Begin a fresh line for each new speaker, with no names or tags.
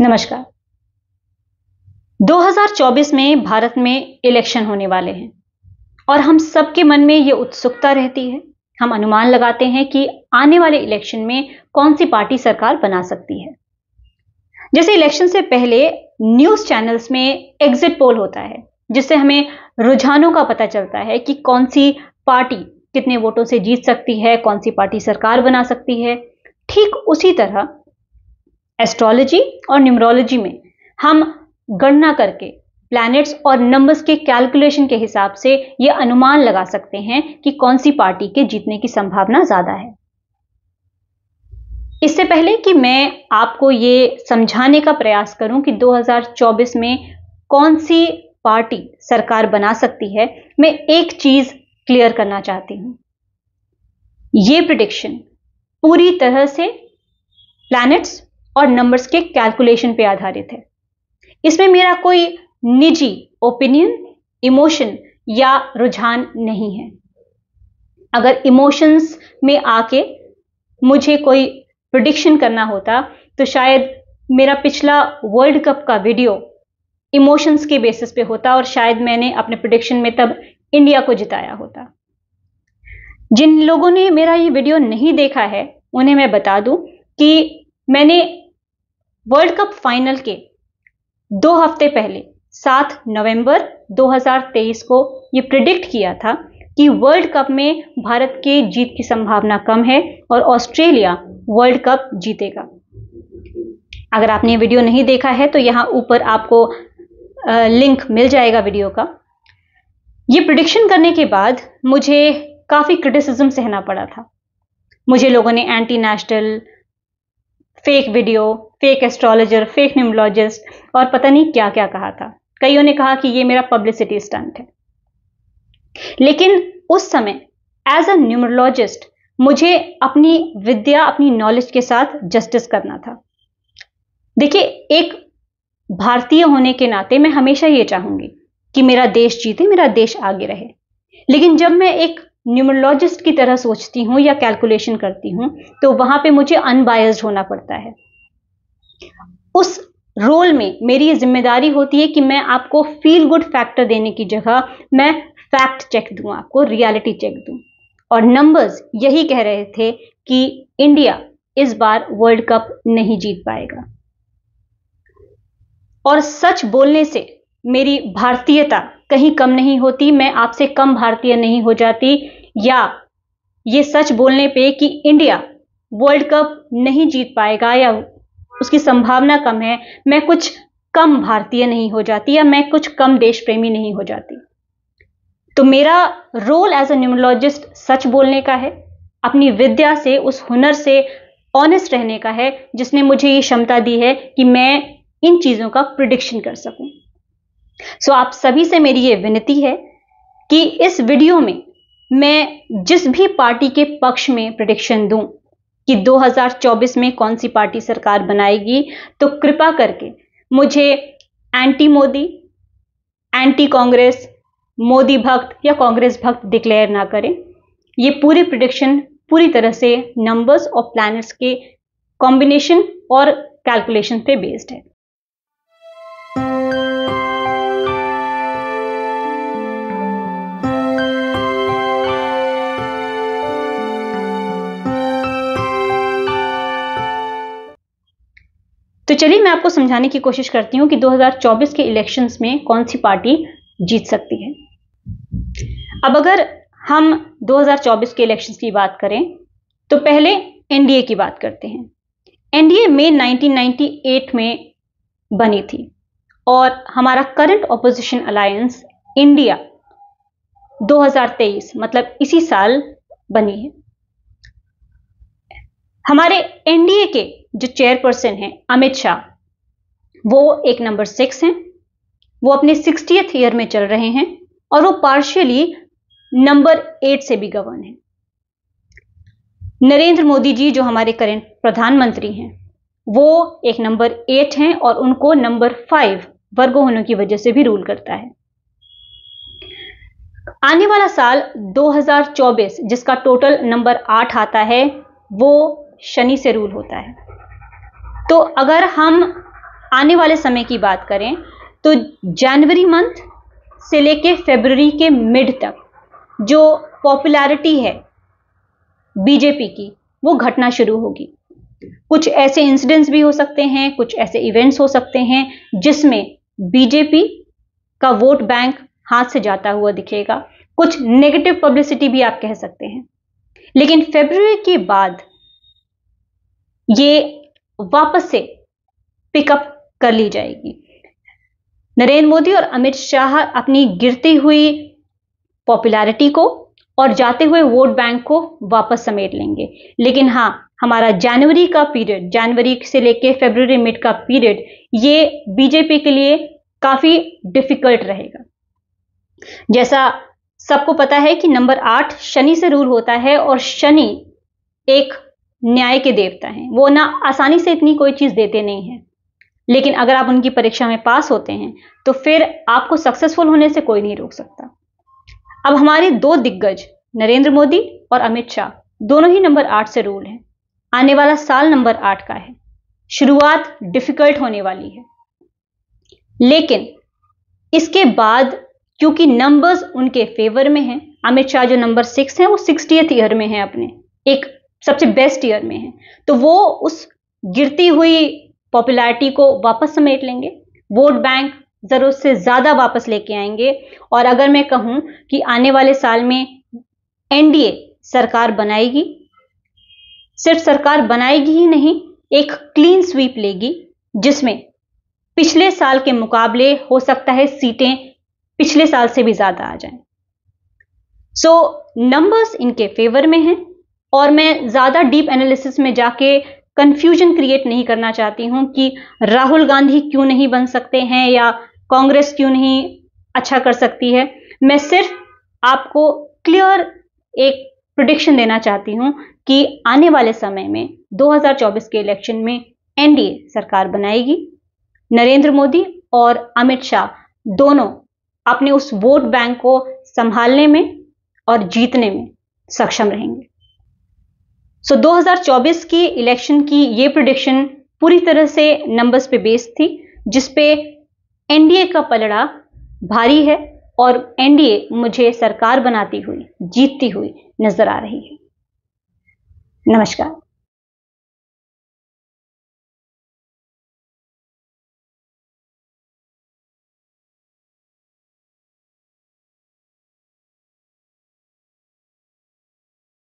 नमस्कार 2024 में भारत में इलेक्शन होने वाले हैं और हम सबके मन में ये उत्सुकता रहती है हम अनुमान लगाते हैं कि आने वाले इलेक्शन में कौन सी पार्टी सरकार बना सकती है जैसे इलेक्शन से पहले न्यूज चैनल्स में एग्जिट पोल होता है जिससे हमें रुझानों का पता चलता है कि कौन सी पार्टी कितने वोटों से जीत सकती है कौन सी पार्टी सरकार बना सकती है ठीक उसी तरह एस्ट्रोलॉजी और न्यूमरोलॉजी में हम गणना करके प्लैनेट्स और नंबर्स के कैलकुलेशन के हिसाब से ये अनुमान लगा सकते हैं कि कौन सी पार्टी के जीतने की संभावना ज़्यादा है इससे पहले कि मैं आपको ये समझाने का प्रयास करूं कि 2024 में कौन सी पार्टी सरकार बना सकती है मैं एक चीज क्लियर करना चाहती हूं ये प्रिडिक्शन पूरी तरह से प्लैनेट्स और नंबर्स के कैलकुलेशन पे आधारित है इसमें मेरा कोई निजी ओपिनियन इमोशन या रुझान नहीं है अगर इमोशंस में आके मुझे कोई प्रडिक्शन करना होता तो शायद मेरा पिछला वर्ल्ड कप का वीडियो इमोशंस के बेसिस पे होता और शायद मैंने अपने प्रडिक्शन में तब इंडिया को जिताया होता जिन लोगों ने मेरा ये वीडियो नहीं देखा है उन्हें मैं बता दूं कि मैंने वर्ल्ड कप फाइनल के दो हफ्ते पहले सात नवंबर 2023 को ये प्रिडिक्ट किया था कि वर्ल्ड कप में भारत के जीत की संभावना कम है और ऑस्ट्रेलिया वर्ल्ड कप जीतेगा अगर आपने वीडियो नहीं देखा है तो यहाँ ऊपर आपको लिंक मिल जाएगा वीडियो का ये प्रिडिक्शन करने के बाद मुझे काफ़ी क्रिटिसिज्म सहना पड़ा था मुझे लोगों ने anti national fake video fake astrologer fake numerologist और पता नहीं क्या क्या कहा था कईयों ने कहा कि ये मेरा पब्लिसिटी स्टंट है लेकिन उस समय एज अ न्यूमरोलॉजिस्ट मुझे अपनी विद्या अपनी नॉलेज के साथ जस्टिस करना था देखिए एक भारतीय होने के नाते मैं हमेशा ये चाहूंगी कि मेरा देश जीते मेरा देश आगे रहे लेकिन जब मैं एक न्यूमरोलॉजिस्ट की तरह सोचती हूँ या कैलकुलेशन करती हूँ तो वहां पे मुझे अनबायस्ड होना पड़ता है उस रोल में मेरी जिम्मेदारी होती है कि मैं आपको फील गुड फैक्टर देने की जगह मैं फैक्ट चेक दूं आपको रियलिटी चेक दूं और नंबर्स यही कह रहे थे कि इंडिया इस बार वर्ल्ड कप नहीं जीत पाएगा और सच बोलने से मेरी भारतीयता कहीं कम नहीं होती मैं आपसे कम भारतीय नहीं हो जाती या ये सच बोलने पे कि इंडिया वर्ल्ड कप नहीं जीत पाएगा या उसकी संभावना कम है मैं कुछ कम भारतीय नहीं हो जाती या मैं कुछ कम देश प्रेमी नहीं हो जाती तो मेरा रोल एज ए न्यूमोलॉजिस्ट सच बोलने का है अपनी विद्या से उस हुनर से ऑनेस्ट रहने का है जिसने मुझे ये क्षमता दी है कि मैं इन चीज़ों का प्रिडिक्शन कर सकूं। सो so, आप सभी से मेरी ये विनती है कि इस वीडियो में मैं जिस भी पार्टी के पक्ष में प्रिडिक्शन दूं कि 2024 में कौन सी पार्टी सरकार बनाएगी तो कृपा करके मुझे एंटी मोदी एंटी कांग्रेस मोदी भक्त या कांग्रेस भक्त डिक्लेयर ना करें ये पूरी प्रिडिक्शन पूरी तरह से नंबर्स और प्लैनेट्स के कॉम्बिनेशन और कैलकुलेशन पे बेस्ड है चलिए मैं आपको समझाने की कोशिश करती हूँ कि 2024 के इलेक्शंस में कौन सी पार्टी जीत सकती है अब अगर हम 2024 के इलेक्शंस की बात करें तो पहले एनडीए की बात करते हैं एनडीए में 1998 में बनी थी और हमारा करंट ऑपोजिशन अलायंस इंडिया 2023 मतलब इसी साल बनी है हमारे एनडीए के जो चेयरपर्सन हैं अमित शाह वो एक नंबर सिक्स हैं वो अपने सिक्सटीथ ईयर में चल रहे हैं और वो पार्शियली नंबर एट से भी गवर्न है नरेंद्र मोदी जी जो हमारे करेंट प्रधानमंत्री हैं वो एक नंबर एट हैं और उनको नंबर फाइव वर्ग होने की वजह से भी रूल करता है आने वाला साल 2024 जिसका टोटल नंबर आठ आता है वो शनि से रूल होता है तो अगर हम आने वाले समय की बात करें तो जनवरी मंथ से लेके फेबररी के मिड तक जो पॉपुलैरिटी है बीजेपी की वो घटना शुरू होगी कुछ ऐसे इंसिडेंट्स भी हो सकते हैं कुछ ऐसे इवेंट्स हो सकते हैं जिसमें बीजेपी का वोट बैंक हाथ से जाता हुआ दिखेगा कुछ नेगेटिव पब्लिसिटी भी आप कह सकते हैं लेकिन फेब्रुवरी के बाद ये वापस से पिकअप कर ली जाएगी नरेंद्र मोदी और अमित शाह अपनी गिरती हुई पॉपुलैरिटी को और जाते हुए वोट बैंक को वापस समेट लेंगे लेकिन हाँ हमारा जनवरी का पीरियड जनवरी से लेकर फेब्रवरी मिड का पीरियड ये बीजेपी के लिए काफी डिफिकल्ट रहेगा जैसा सबको पता है कि नंबर आठ शनि से रूल होता है और शनि एक न्याय के देवता हैं वो ना आसानी से इतनी कोई चीज़ देते नहीं हैं लेकिन अगर आप उनकी परीक्षा में पास होते हैं तो फिर आपको सक्सेसफुल होने से कोई नहीं रोक सकता अब हमारे दो दिग्गज नरेंद्र मोदी और अमित शाह दोनों ही नंबर आठ से रूल हैं आने वाला साल नंबर आठ का है शुरुआत डिफिकल्ट होने वाली है लेकिन इसके बाद क्योंकि नंबर्स उनके फेवर में हैं अमित शाह जो नंबर सिक्स हैं वो सिक्सटीथ ईयर में हैं अपने एक सबसे बेस्ट ईयर में है तो वो उस गिरती हुई पॉपुलैरिटी को वापस समेट लेंगे वोट बैंक ज़रूरत से ज़्यादा वापस लेके आएंगे और अगर मैं कहूं कि आने वाले साल में एनडीए सरकार बनाएगी सिर्फ सरकार बनाएगी ही नहीं एक क्लीन स्वीप लेगी जिसमें पिछले साल के मुकाबले हो सकता है सीटें पिछले साल से भी ज़्यादा आ जाएं। सो नंबर्स इनके फेवर में हैं और मैं ज़्यादा डीप एनालिसिस में जाके कंफ्यूजन क्रिएट नहीं करना चाहती हूँ कि राहुल गांधी क्यों नहीं बन सकते हैं या कांग्रेस क्यों नहीं अच्छा कर सकती है मैं सिर्फ आपको क्लियर एक प्रडिक्शन देना चाहती हूँ कि आने वाले समय में 2024 के इलेक्शन में एनडीए सरकार बनाएगी नरेंद्र मोदी और अमित शाह दोनों अपने उस वोट बैंक को संभालने में और जीतने में सक्षम रहेंगे सो so, 2024 की इलेक्शन की ये प्रोडिक्शन पूरी तरह से नंबर्स पे बेस्ड थी जिसपे एनडीए का पलड़ा भारी है और एनडीए मुझे सरकार बनाती हुई जीतती हुई नजर आ रही है नमस्कार